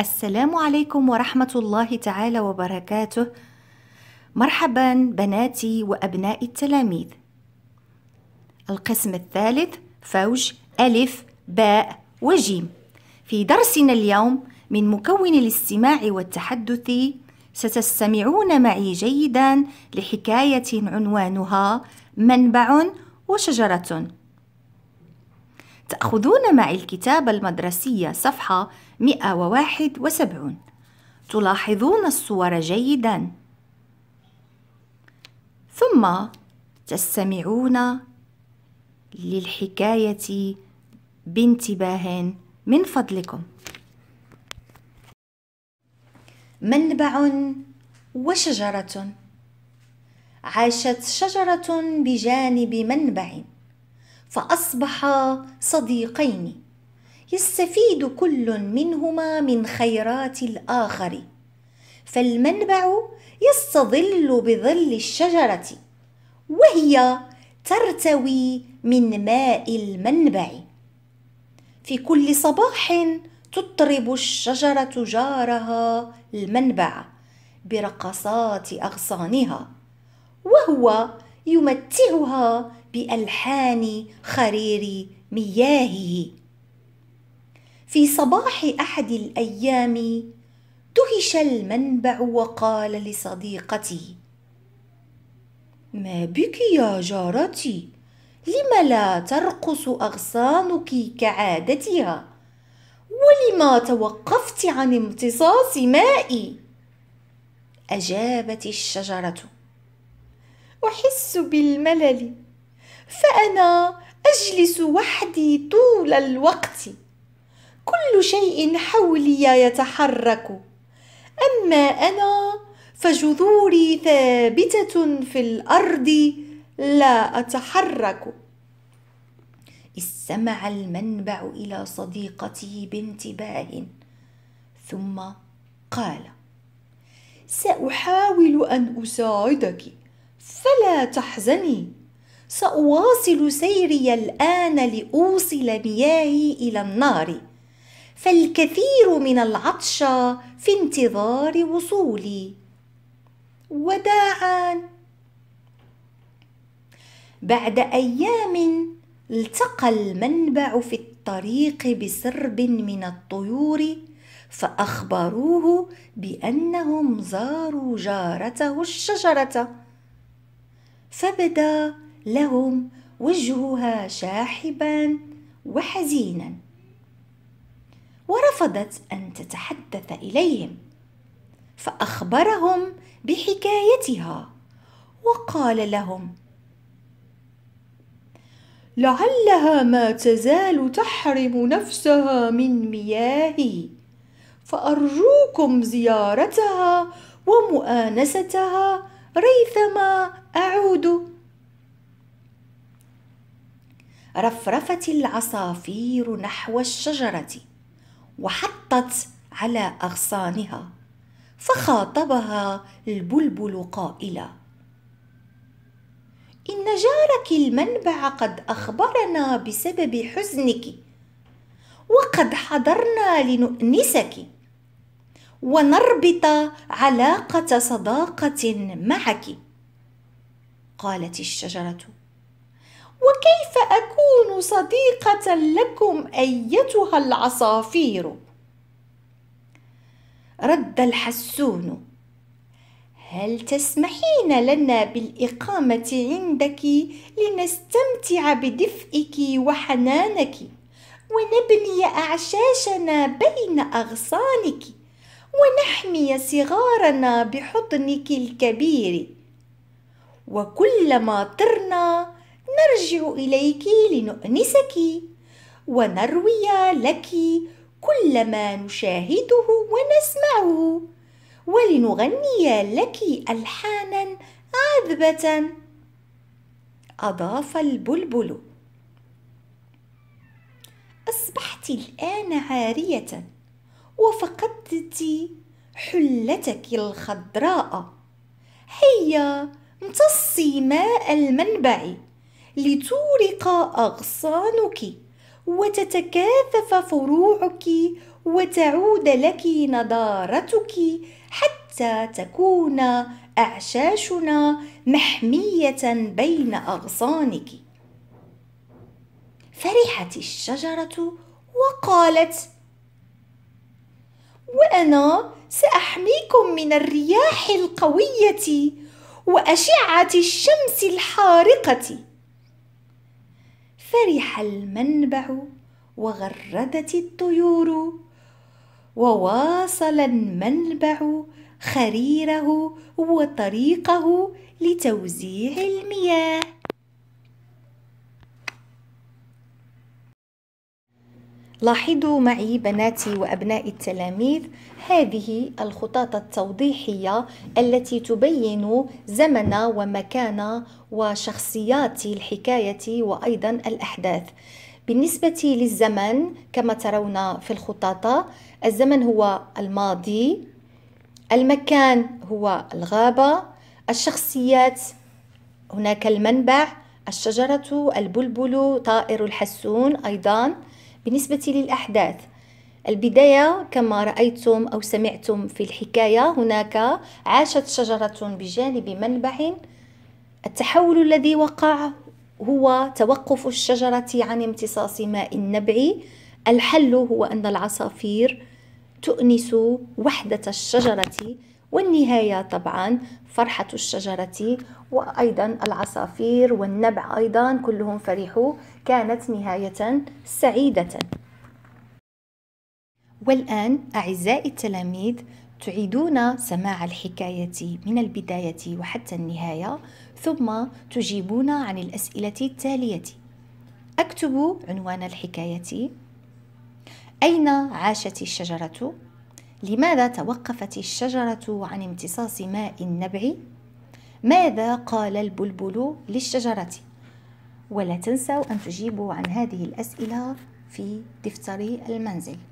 السلام عليكم ورحمة الله تعالى وبركاته مرحبا بناتي وأبنائي التلاميذ القسم الثالث فوج ألف باء وجيم في درسنا اليوم من مكون الاستماع والتحدث ستستمعون معي جيدا لحكاية عنوانها منبع وشجرة تأخذون معي الكتاب المدرسي صفحة 171 تلاحظون الصور جيدا ثم تستمعون للحكاية بانتباه من فضلكم منبع وشجرة عاشت شجرة بجانب منبع فاصبحا صديقين يستفيد كل منهما من خيرات الاخر فالمنبع يستظل بظل الشجره وهي ترتوي من ماء المنبع في كل صباح تطرب الشجره جارها المنبع برقصات اغصانها وهو يمتعها بالحان خرير مياهه في صباح احد الايام دهش المنبع وقال لصديقتي ما بك يا جارتي لم لا ترقص اغصانك كعادتها ولما توقفت عن امتصاص مائي اجابت الشجره احس بالملل فانا اجلس وحدي طول الوقت كل شيء حولي يتحرك اما انا فجذوري ثابته في الارض لا اتحرك استمع المنبع الى صديقته بانتباه ثم قال ساحاول ان اساعدك فلا تحزني ساواصل سيري الان لاوصل مياهي الى النار فالكثير من العطش في انتظار وصولي وداعا بعد ايام التقى المنبع في الطريق بسرب من الطيور فاخبروه بانهم زاروا جارته الشجره فبدا لهم وجهها شاحبا وحزينا ورفضت ان تتحدث اليهم فاخبرهم بحكايتها وقال لهم لعلها ما تزال تحرم نفسها من مياهي فارجوكم زيارتها ومؤانستها ريثما أعود رفرفت العصافير نحو الشجرة وحطت على أغصانها فخاطبها البلبل قائلا إن جارك المنبع قد أخبرنا بسبب حزنك وقد حضرنا لنؤنسك ونربط علاقه صداقه معك قالت الشجره وكيف اكون صديقه لكم ايتها العصافير رد الحسون هل تسمحين لنا بالاقامه عندك لنستمتع بدفئك وحنانك ونبني اعشاشنا بين اغصانك ونحمي صغارنا بحضنك الكبير وكلما طرنا نرجع اليك لنؤنسك ونروي لك كل ما نشاهده ونسمعه ولنغني لك الحانا عذبه اضاف البلبل اصبحت الان عاريه وفقدت حلتك الخضراء هيا امتصي ماء المنبع لتورق اغصانك وتتكاثف فروعك وتعود لك نضارتك حتى تكون اعشاشنا محميه بين اغصانك فرحت الشجره وقالت وانا ساحميكم من الرياح القويه واشعه الشمس الحارقه فرح المنبع وغردت الطيور وواصل المنبع خريره وطريقه لتوزيع المياه لاحظوا معي بناتي وأبناء التلاميذ هذه الخطاط التوضيحية التي تبين زمن ومكان وشخصيات الحكاية وأيضا الأحداث بالنسبة للزمن كما ترون في الخطاطة الزمن هو الماضي المكان هو الغابة الشخصيات هناك المنبع الشجرة البلبل طائر الحسون أيضا بالنسبة للأحداث البداية كما رأيتم أو سمعتم في الحكاية هناك عاشت شجرة بجانب منبع التحول الذي وقع هو توقف الشجرة عن امتصاص ماء النبع الحل هو أن العصافير تؤنس وحدة الشجرة والنهاية طبعا فرحة الشجرة وأيضا العصافير والنبع أيضا كلهم فرحوا كانت نهاية سعيدة والآن أعزائي التلاميذ تعيدون سماع الحكاية من البداية وحتى النهاية ثم تجيبون عن الأسئلة التالية أكتب عنوان الحكاية أين عاشت الشجرة؟ لماذا توقفت الشجرة عن امتصاص ماء النبع؟ ماذا قال البلبل للشجرة؟ ولا تنسوا أن تجيبوا عن هذه الأسئلة في دفتر المنزل